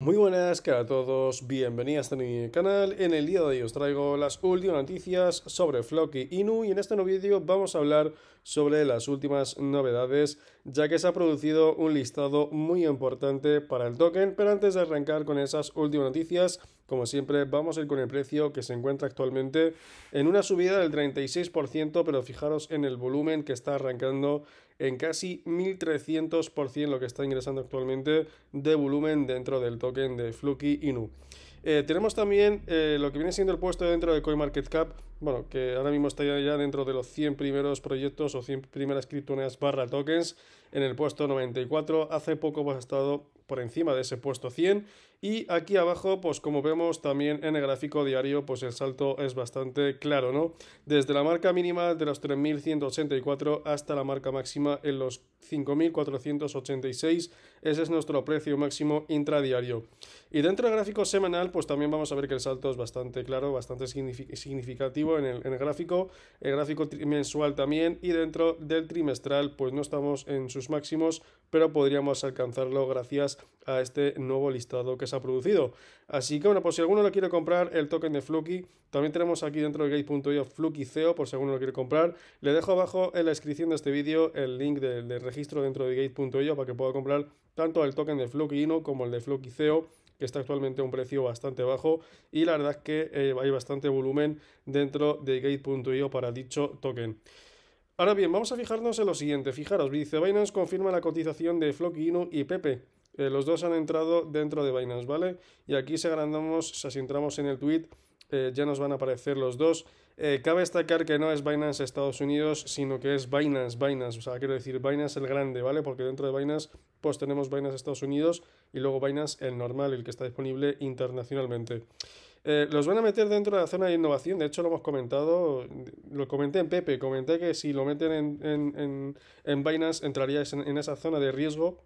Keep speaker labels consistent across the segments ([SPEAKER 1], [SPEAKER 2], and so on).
[SPEAKER 1] Muy buenas, que a todos, bienvenidos a mi canal. En el día de hoy os traigo las últimas noticias sobre Floki Inu y en este nuevo vídeo vamos a hablar sobre las últimas novedades, ya que se ha producido un listado muy importante para el token, pero antes de arrancar con esas últimas noticias, como siempre, vamos a ir con el precio que se encuentra actualmente en una subida del 36%, pero fijaros en el volumen que está arrancando en casi 1300% lo que está ingresando actualmente de volumen dentro del token de Fluky Inu. Eh, tenemos también eh, lo que viene siendo el puesto dentro de CoinMarketCap, bueno, que ahora mismo está ya dentro de los 100 primeros proyectos o 100 primeras criptomonedas barra tokens en el puesto 94. Hace poco hemos estado por encima de ese puesto 100 y aquí abajo pues como vemos también en el gráfico diario pues el salto es bastante claro no desde la marca mínima de los 3184 hasta la marca máxima en los 5486 ese es nuestro precio máximo intradiario y dentro del gráfico semanal pues también vamos a ver que el salto es bastante claro bastante significativo en el, en el gráfico el gráfico mensual también y dentro del trimestral pues no estamos en sus máximos pero podríamos alcanzarlo gracias a este nuevo listado que se ha producido. Así que bueno, pues si alguno lo quiere comprar, el token de Fluky, también tenemos aquí dentro de gate.io Fluky CEO, por si alguno lo quiere comprar. Le dejo abajo en la descripción de este vídeo el link del registro dentro de gate.io para que pueda comprar tanto el token de Fluky Ino como el de Fluky CEO que está actualmente a un precio bastante bajo y la verdad es que eh, hay bastante volumen dentro de gate.io para dicho token. Ahora bien, vamos a fijarnos en lo siguiente. Fijaros, Binance confirma la cotización de Flock, Inu y Pepe. Eh, los dos han entrado dentro de Binance, ¿vale? Y aquí si agrandamos, si entramos en el tweet, eh, ya nos van a aparecer los dos. Eh, cabe destacar que no es Binance Estados Unidos, sino que es Binance, Binance, o sea, quiero decir Binance el grande, ¿vale? Porque dentro de Binance, pues tenemos Binance Estados Unidos y luego Binance el normal, el que está disponible internacionalmente. los van a meter dentro de la zona de innovación, de hecho lo hemos comentado, lo comenté en Pepe, comenté que si lo meten en, en, Binance entraría en esa zona de riesgo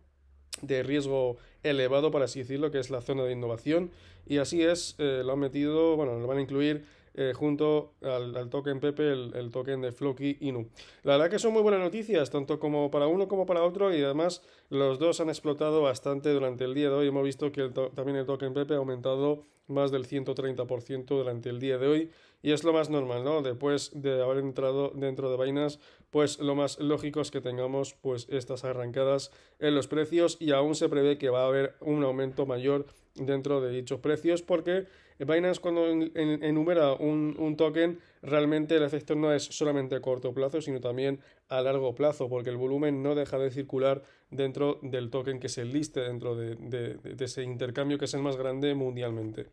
[SPEAKER 1] de riesgo elevado, para así decirlo, que es la zona de innovación. Y así es, eh, lo han metido, bueno, lo van a incluir eh, junto al, token Pepe, el, token de Floki Inu. La verdad que son muy buenas noticias, tanto como para uno como para otro, y además los dos han explotado bastante durante el día de hoy. Hemos visto que también el token Pepe ha aumentado más del 130% durante el día de hoy y es lo más normal, ¿no? Después de haber entrado dentro de vainas, pues lo más lógico es que tengamos pues estas arrancadas en los precios y aún se prevé que va a haber un aumento mayor dentro de dichos precios porque Binance cuando enumera un, token realmente el efecto no es solamente a corto plazo sino también a largo plazo porque el volumen no deja de circular dentro del token que se liste dentro de ese intercambio que es el más grande mundialmente.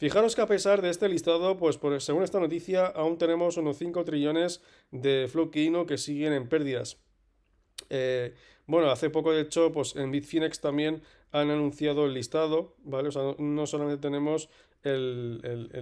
[SPEAKER 1] Fijaros que a pesar de este listado, pues según esta noticia, aún tenemos unos 5 trillones de fluke Kino que siguen en pérdidas. Eh, bueno, hace poco de hecho, pues en Bitfinex también han anunciado el listado, ¿vale? no, solamente tenemos el,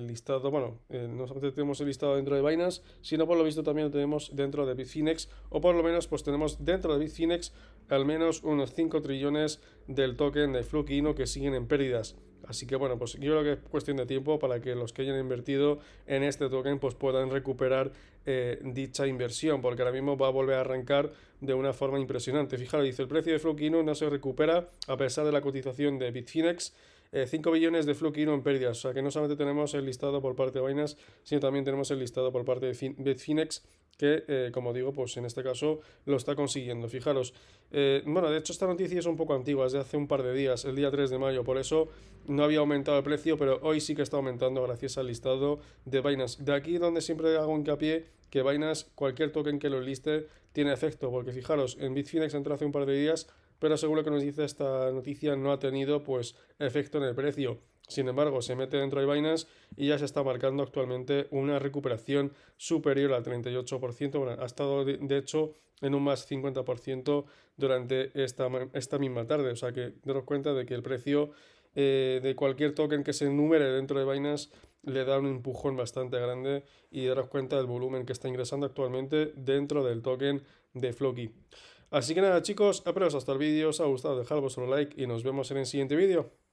[SPEAKER 1] listado, bueno, eh, no solamente tenemos el listado dentro de Binance, sino por lo visto también lo tenemos dentro de Bitfinex, o por lo menos pues tenemos dentro de Bitfinex al menos unos 5 trillones del token de Fluke que siguen en pérdidas. Así que bueno, pues yo creo que es cuestión de tiempo para que los que hayan invertido en este token pues puedan recuperar eh, dicha inversión, porque ahora mismo va a volver a arrancar de una forma impresionante. Fijaros, dice el precio de Flukino no se recupera a pesar de la cotización de Bitfinex. 5 eh, billones de Flukino en pérdidas, o sea que no solamente tenemos el listado por parte de Binance, sino también tenemos el listado por parte de Bitfinex que, eh, como digo, pues en este caso lo está consiguiendo. Fijaros, eh, bueno, de hecho esta noticia es un poco antigua, es de hace un par de días, el día 3 de mayo, por eso no había aumentado el precio, pero hoy sí que está aumentando gracias al listado de vainas De aquí donde siempre hago hincapié que vainas cualquier token que lo liste, tiene efecto, porque fijaros, en Bitfinex entró hace un par de días, pero seguro que nos dice esta noticia no ha tenido pues efecto en el precio. Sin embargo, se mete dentro de Binance y ya se está marcando actualmente una recuperación superior al 38%. Bueno, ha estado de hecho en un más 50% durante esta, esta misma tarde. O sea que daros cuenta de que el precio eh, de cualquier token que se enumere dentro de Binance le da un empujón bastante grande y daros cuenta del volumen que está ingresando actualmente dentro del token de Floki. Así que nada chicos, espero hasta el vídeo, os ha gustado, dejad vuestro like y nos vemos en el siguiente vídeo.